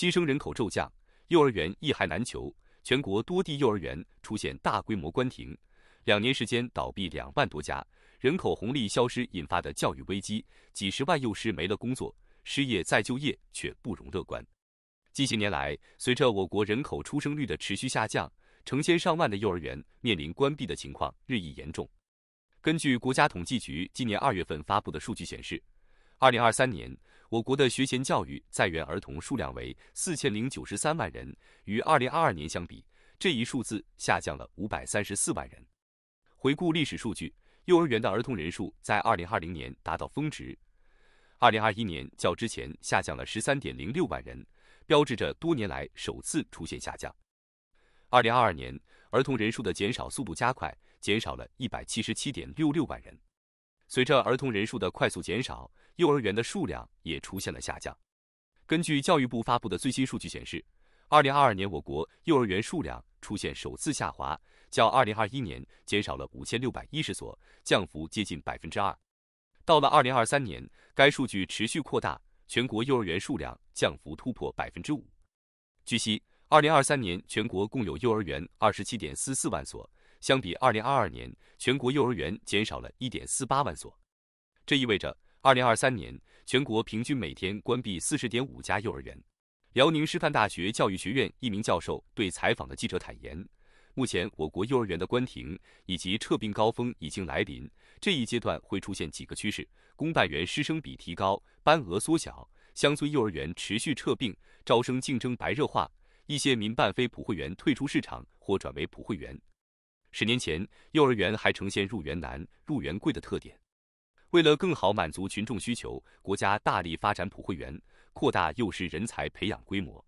新生人口骤降，幼儿园一孩难求，全国多地幼儿园出现大规模关停，两年时间倒闭两万多家。人口红利消失引发的教育危机，几十万幼师没了工作，失业再就业却不容乐观。近些年来，随着我国人口出生率的持续下降，成千上万的幼儿园面临关闭的情况日益严重。根据国家统计局今年二月份发布的数据显示，二零二三年。我国的学前教育在园儿童数量为四千零九十三万人，与二零二二年相比，这一数字下降了五百三十四万人。回顾历史数据，幼儿园的儿童人数在二零二零年达到峰值，二零二一年较之前下降了十三点零六万人，标志着多年来首次出现下降。二零二二年儿童人数的减少速度加快，减少了一百七十七点六六万人。随着儿童人数的快速减少，幼儿园的数量也出现了下降。根据教育部发布的最新数据显示，二零二二年我国幼儿园数量出现首次下滑，较二零二一年减少了五千六百一十所，降幅接近百分之二。到了二零二三年，该数据持续扩大，全国幼儿园数量降幅突破百分之五。据悉，二零二三年全国共有幼儿园二十七点四四万所，相比二零二二年，全国幼儿园减少了一点四八万所，这意味着。二零二三年，全国平均每天关闭四十点五家幼儿园。辽宁师范大学教育学院一名教授对采访的记者坦言，目前我国幼儿园的关停以及撤并高峰已经来临，这一阶段会出现几个趋势：公办园师生比提高，班额缩小，乡村幼儿园持续撤并，招生竞争白热化，一些民办非普惠园退出市场或转为普惠园。十年前，幼儿园还呈现入园难、入园贵的特点。为了更好满足群众需求，国家大力发展普惠园，扩大幼师人才培养规模。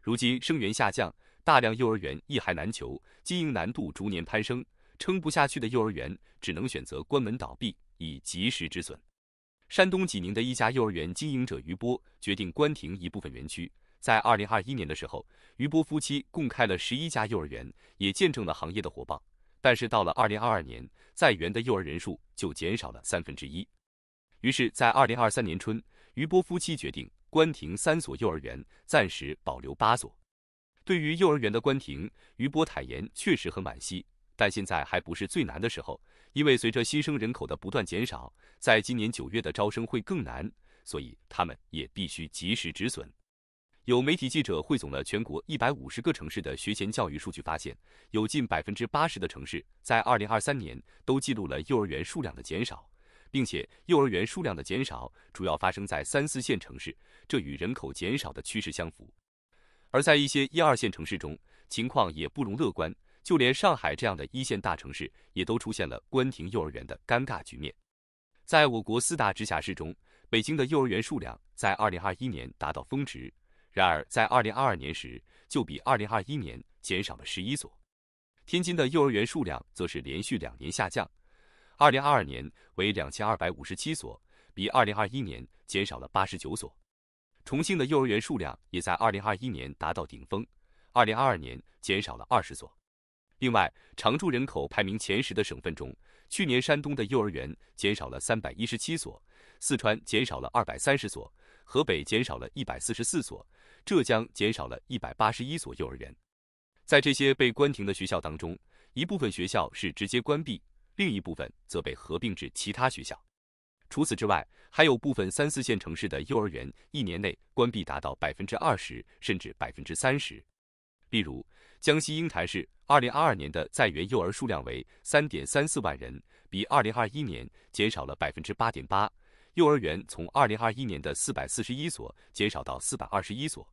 如今生源下降，大量幼儿园一孩难求，经营难度逐年攀升，撑不下去的幼儿园只能选择关门倒闭，以及时止损。山东济宁的一家幼儿园经营者于波决定关停一部分园区。在二零二一年的时候，于波夫妻共开了十一家幼儿园，也见证了行业的火爆。但是到了二零二二年，在园的幼儿人数就减少了三分之一。于是，在二零二三年春，余波夫妻决定关停三所幼儿园，暂时保留八所。对于幼儿园的关停，余波坦言确实很惋惜，但现在还不是最难的时候，因为随着新生人口的不断减少，在今年九月的招生会更难，所以他们也必须及时止损。有媒体记者汇总了全国一百五十个城市的学前教育数据，发现有近百分之八十的城市在二零二三年都记录了幼儿园数量的减少，并且幼儿园数量的减少主要发生在三四线城市，这与人口减少的趋势相符。而在一些一二线城市中，情况也不容乐观，就连上海这样的一线大城市，也都出现了关停幼儿园的尴尬局面。在我国四大直辖市中，北京的幼儿园数量在二零二一年达到峰值。然而，在二零二二年时，就比二零二一年减少了十一所。天津的幼儿园数量则是连续两年下降，二零二二年为两千二百五十七所，比二零二一年减少了八十九所。重庆的幼儿园数量也在二零二一年达到顶峰，二零二二年减少了二十所。另外，常住人口排名前十的省份中，去年山东的幼儿园减少了三百一十七所，四川减少了二百三十所，河北减少了一百四十四所。浙江减少了一百八十一所幼儿园，在这些被关停的学校当中，一部分学校是直接关闭，另一部分则被合并至其他学校。除此之外，还有部分三四线城市的幼儿园一年内关闭达到百分之二十甚至百分之三十。例如，江西鹰潭市二零二二年的在园幼儿数量为三点三四万人，比二零二一年减少了百分之八点八。幼儿园从二零二一年的四百四十一所减少到四百二十一所，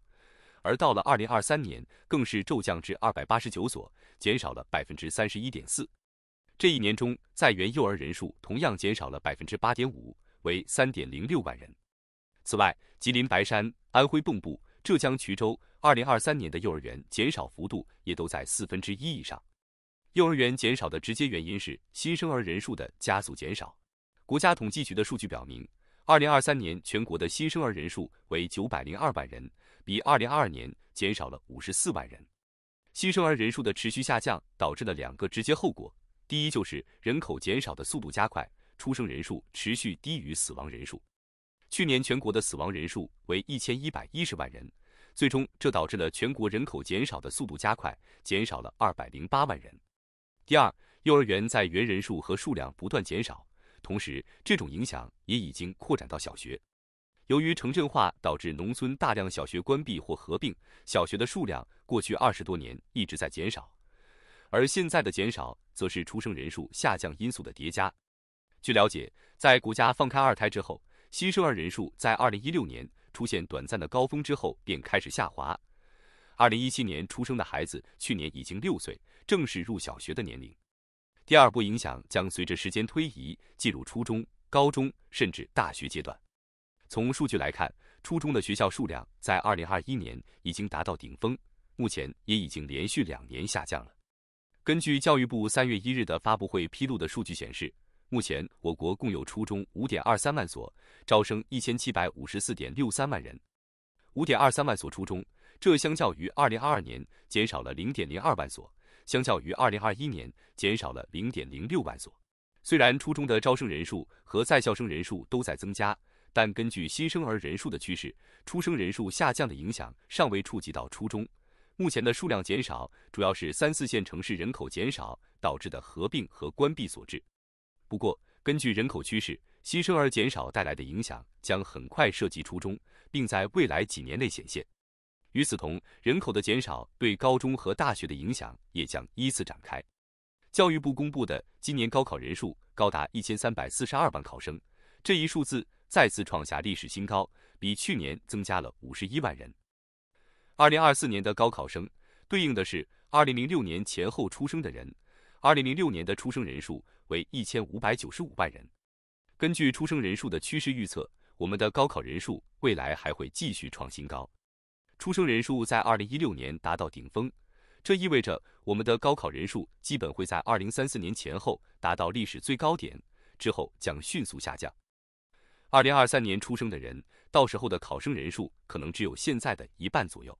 而到了二零二三年，更是骤降至二百八十九所，减少了百分之三十一点四。这一年中，在园幼儿人数同样减少了百分之八点五，为三点零六万人。此外，吉林白山、安徽蚌埠、浙江衢州，二零二三年的幼儿园减少幅度也都在四分之一以上。幼儿园减少的直接原因是新生儿人数的加速减少。国家统计局的数据表明。二零二三年全国的新生儿人数为九百零二万人，比二零二二年减少了五十四万人。新生儿人数的持续下降导致了两个直接后果：第一，就是人口减少的速度加快，出生人数持续低于死亡人数。去年全国的死亡人数为一千一百一十万人，最终这导致了全国人口减少的速度加快，减少了二百零八万人。第二，幼儿园在园人数和数量不断减少。同时，这种影响也已经扩展到小学。由于城镇化导致农村大量小学关闭或合并，小学的数量过去二十多年一直在减少，而现在的减少，则是出生人数下降因素的叠加。据了解，在国家放开二胎之后，新生儿人数在二零一六年出现短暂的高峰之后便开始下滑。二零一七年出生的孩子，去年已经六岁，正是入小学的年龄。第二波影响将随着时间推移进入初中、高中甚至大学阶段。从数据来看，初中的学校数量在二零二一年已经达到顶峰，目前也已经连续两年下降了。根据教育部三月一日的发布会披露的数据显示，目前我国共有初中五点二三万所，招生一千七百五十四点六三万人。五点二三万所初中，这相较于二零二二年减少了零点零二万所。相较于二零二一年，减少了零点零六万所。虽然初中的招生人数和在校生人数都在增加，但根据新生儿人数的趋势，出生人数下降的影响尚未触及到初中。目前的数量减少主要是三四线城市人口减少导致的合并和关闭所致。不过，根据人口趋势，新生儿减少带来的影响将很快涉及初中，并在未来几年内显现。与此同时，人口的减少对高中和大学的影响也将依次展开。教育部公布的今年高考人数高达一千三百四十二万考生，这一数字再次创下历史新高，比去年增加了五十一万人。二零二四年的高考生对应的是二零零六年前后出生的人，二零零六年的出生人数为一千五百九十五万人。根据出生人数的趋势预测，我们的高考人数未来还会继续创新高。出生人数在二零一六年达到顶峰，这意味着我们的高考人数基本会在二零三四年前后达到历史最高点，之后将迅速下降。二零二三年出生的人，到时候的考生人数可能只有现在的一半左右。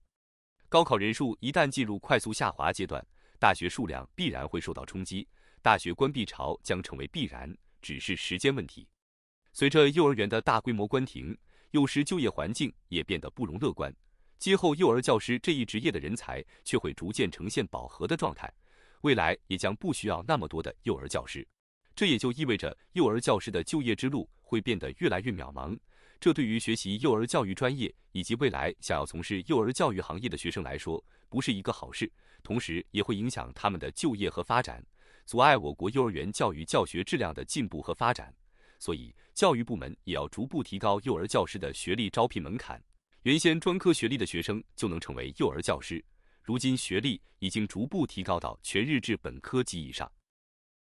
高考人数一旦进入快速下滑阶段，大学数量必然会受到冲击，大学关闭潮将成为必然，只是时间问题。随着幼儿园的大规模关停，幼师就业环境也变得不容乐观。今后，幼儿教师这一职业的人才却会逐渐呈现饱和的状态，未来也将不需要那么多的幼儿教师，这也就意味着幼儿教师的就业之路会变得越来越渺茫。这对于学习幼儿教育专业以及未来想要从事幼儿教育行业的学生来说，不是一个好事，同时也会影响他们的就业和发展，阻碍我国幼儿园教育教学质量的进步和发展。所以，教育部门也要逐步提高幼儿教师的学历招聘门槛。原先专科学历的学生就能成为幼儿教师，如今学历已经逐步提高到全日制本科及以上。